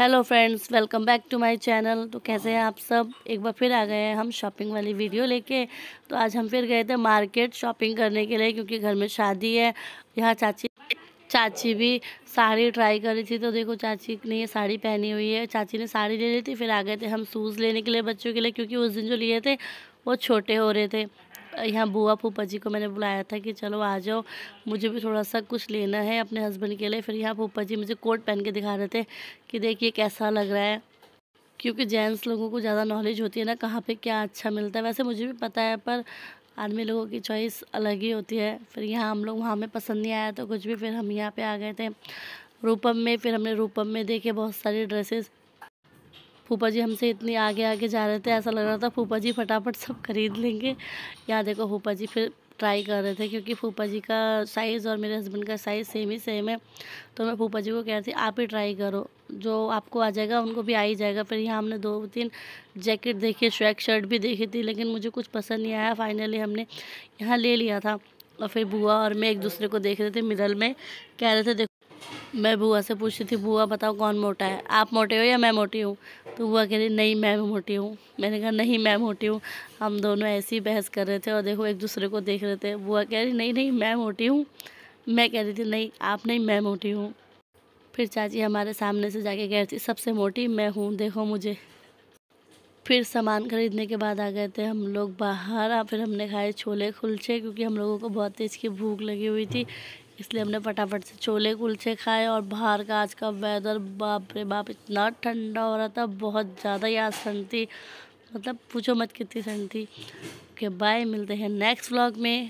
hello friends welcome back to my channel तो कैसे हैं आप सब एक बार फिर आ गए हैं हम शॉपिंग वाली वीडियो लेके तो आज हम फिर गए थे मार्केट शॉपिंग करने के लिए क्योंकि घर में शादी है यहाँ चाची चाची भी साड़ी ट्राई कर रही थी तो देखो चाची ने ये साड़ी पहनी हुई है चाची ने साड़ी ले ली थी फिर आ गए थे हम शूज़ लेने के लिए बच्चों के लिए क्योंकि उस दिन जो लिए थे वो छोटे हो रहे थे यहाँ बुआ फूफा जी को मैंने बुलाया था कि चलो आ जाओ मुझे भी थोड़ा सा कुछ लेना है अपने हस्बैंड के लिए फिर यहाँ फूफा जी मुझे कोट पहन के दिखा रहे थे कि देखिए कैसा लग रहा है क्योंकि जेंट्स लोगों को ज़्यादा नॉलेज होती है ना कहाँ पर क्या अच्छा मिलता है वैसे मुझे भी पता है पर आदमी लोगों की चॉइस अलग ही होती है फिर यहाँ हम लोग वहाँ में पसंद नहीं आया तो कुछ भी फिर हम यहाँ पर आ गए थे रूपम में फिर हमने रूपम में देखे बहुत सारी ड्रेसेस फूफा जी हमसे इतनी आगे आगे जा रहे थे ऐसा लग रहा था फूफा जी फटाफट सब खरीद लेंगे यहाँ देखो फूफा जी फिर ट्राई कर रहे थे क्योंकि फूफा जी का साइज़ और मेरे हस्बैंड का साइज़ सेम ही सेम है तो मैं फूफा जी को कह रही थी आप ही ट्राई करो जो आपको आ जाएगा उनको भी आ ही जाएगा फिर यहाँ हमने दो तीन जैकेट देखी श्वेक शर्ट भी देखी थी लेकिन मुझे कुछ पसंद नहीं आया फाइनली हमने यहाँ ले लिया था और फिर बुआ और मैं एक दूसरे को देख रहे थे मिरल में कह रहे थे देखो मैं बुआ से पूछती थी बुआ बताओ कौन मोटा है आप मोटे हो या मैं मोटी हूँ तो बुआ कह रही नहीं मैं मोटी हूँ मैंने कहा नहीं मैं मोटी हूँ हम दोनों ऐसी ही बहस कर रहे थे और देखो एक दूसरे को देख रहे थे बुआ कह रही नहीं नहीं मैं मोटी हूँ मैं कह रही थी नहीं आप नहीं मैं मोटी हूँ फिर चाची हमारे सामने से जाके कह रही थी सबसे मोटी मैं हूँ देखो मुझे फिर सामान ख़रीदने के बाद आ गए थे हम लोग बाहर आ फिर हमने खाए छोले कुलचे क्योंकि हम लोगों को बहुत तेज़ की भूख लगी हुई थी इसलिए हमने फटाफट से छोले कुलचे खाए और बाहर का आज का वेदर बाप रे बाप इतना ठंडा हो रहा था बहुत ज़्यादा याद आज ठंड थी मतलब पूछो मत कितनी ठंड थी ओके बाय मिलते हैं नेक्स्ट व्लॉग में